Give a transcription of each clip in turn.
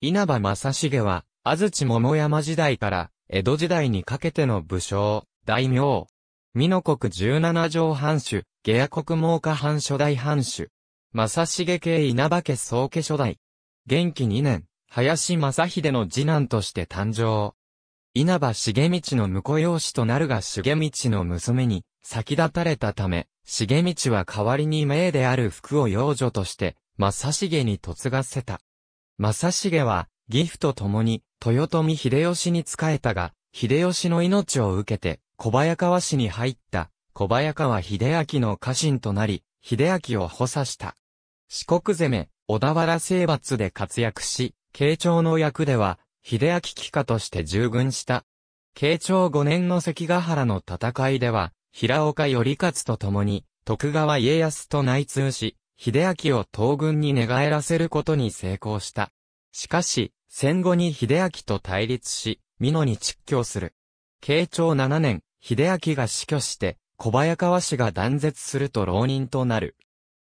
稲葉正重は、安土桃山時代から、江戸時代にかけての武将、大名。美濃国十七条藩主、下野国真家藩初代藩主。正重系稲葉家宗家初代。元気二年、林正秀の次男として誕生。稲葉重道の婿養子となるが重道の娘に先立たれたため、重道は代わりに名である福を養女として、正重に嫁がせた。正重は、義父と共に、豊臣秀吉に仕えたが、秀吉の命を受けて、小早川市に入った、小早川秀明の家臣となり、秀明を補佐した。四国攻め、小田原征伐で活躍し、慶長の役では、秀明騎下として従軍した。慶長五年の関ヶ原の戦いでは、平岡頼勝と共に、徳川家康と内通し、秀明を東軍に寝返らせることに成功した。しかし、戦後に秀明と対立し、美濃に蓄況する。慶長7年、秀明が死去して、小早川氏が断絶すると浪人となる。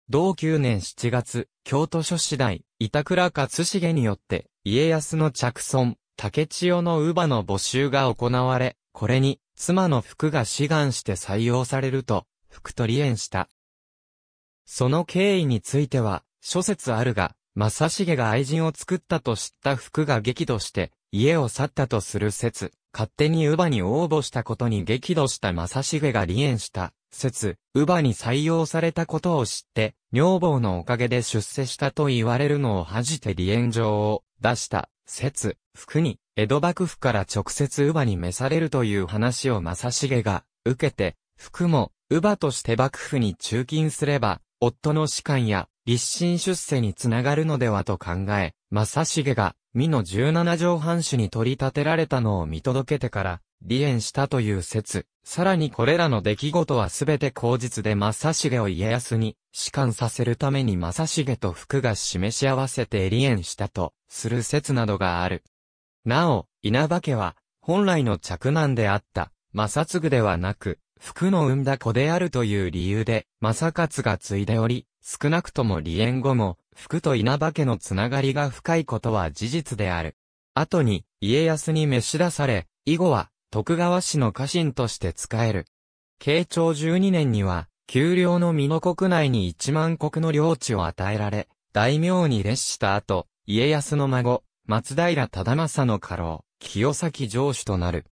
同9年7月、京都諸次第、板倉勝重によって、家康の着村、竹千代の乳母の募集が行われ、これに、妻の服が志願して採用されると、服取り縁した。その経緯については、諸説あるが、正重が愛人を作ったと知った服が激怒して、家を去ったとする説、勝手に乳母に応募したことに激怒した正重が離縁した、説、乳母に採用されたことを知って、女房のおかげで出世したと言われるのを恥じて離縁状を出した、説、服に、江戸幕府から直接乳母に召されるという話を正重が受けて、服も、乳母として幕府に中勤すれば、夫の士官や立身出世につながるのではと考え、正成が、美の十七条藩主に取り立てられたのを見届けてから、離縁したという説。さらにこれらの出来事はすべて口実で正成を家康に、士官させるために正成と福が示し合わせて離縁したと、する説などがある。なお、稲葉家は、本来の嫡男であった、正嗣ではなく、福の生んだ子であるという理由で、正勝が継いでおり、少なくとも離縁後も、福と稲葉家のつながりが深いことは事実である。後に、家康に召し出され、以後は、徳川氏の家臣として仕える。慶長12年には、丘陵の美濃国内に一万国の領地を与えられ、大名に列した後、家康の孫、松平忠政の家老、清崎城主となる。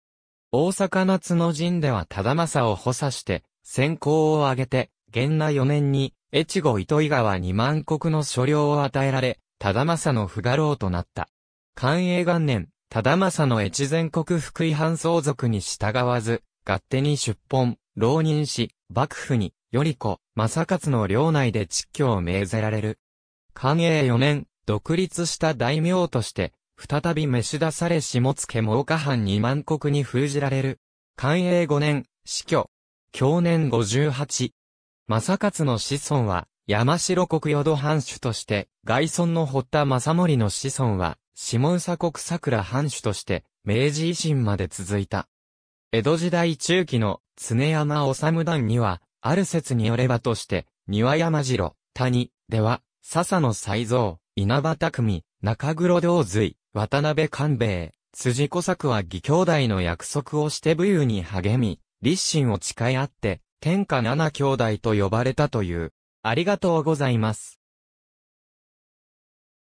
大阪夏の陣では忠政を補佐して、先行を挙げて、元那4年に、越後糸井川二万国の所領を与えられ、忠政の不画老となった。寛永元年、忠政の越前国福井藩相続に従わず、勝手に出奔、浪人し、幕府に、より子、正勝の領内で蟄居を命ぜられる。寛永4年、独立した大名として、再び召し出され下津毛岡藩二万国に封じられる。寛永五年、死去。去年五十八。正勝の子孫は、山城国淀藩主として、外孫の堀田正盛の子孫は、下総国桜藩主として、明治維新まで続いた。江戸時代中期の常山治段には、ある説によればとして、庭山城、谷、では、笹野斎蔵、稲葉匠、中黒道髄、渡辺寛兵衛、辻小作は義兄弟の約束をして武勇に励み、立身を誓い合って、天下七兄弟と呼ばれたという。ありがとうございます。